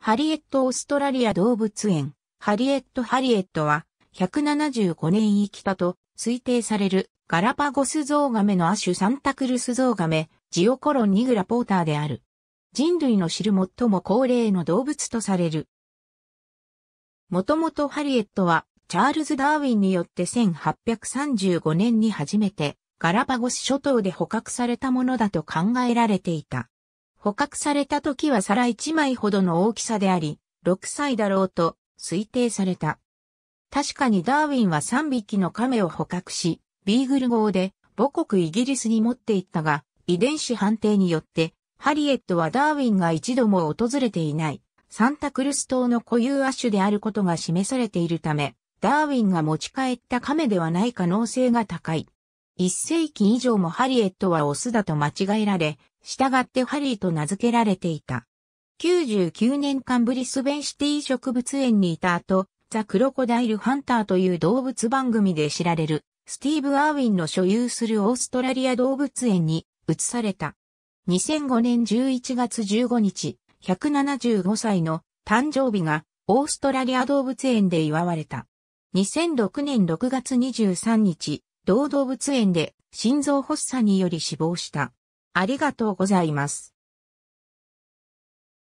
ハリエット・オーストラリア動物園、ハリエット・ハリエットは、175年生きたと推定されるガラパゴスゾウガメの亜種サンタクルスゾウガメ、ジオコロン・ニグラポーターである。人類の知る最も高齢の動物とされる。もともとハリエットは、チャールズ・ダーウィンによって1835年に初めて、ガラパゴス諸島で捕獲されたものだと考えられていた。捕獲された時は皿1枚ほどの大きさであり、6歳だろうと推定された。確かにダーウィンは3匹の亀を捕獲し、ビーグル号で母国イギリスに持っていったが、遺伝子判定によって、ハリエットはダーウィンが一度も訪れていない、サンタクルス島の固有亜種であることが示されているため、ダーウィンが持ち帰った亀ではない可能性が高い。一世紀以上もハリエットはオスだと間違えられ、従ってハリーと名付けられていた。99年間ブリスベンシティ植物園にいた後、ザ・クロコダイル・ハンターという動物番組で知られる、スティーブ・アーウィンの所有するオーストラリア動物園に移された。2005年11月15日、175歳の誕生日がオーストラリア動物園で祝われた。2006年6月23日、同動物園で心臓発作により死亡した。ありがとうございます。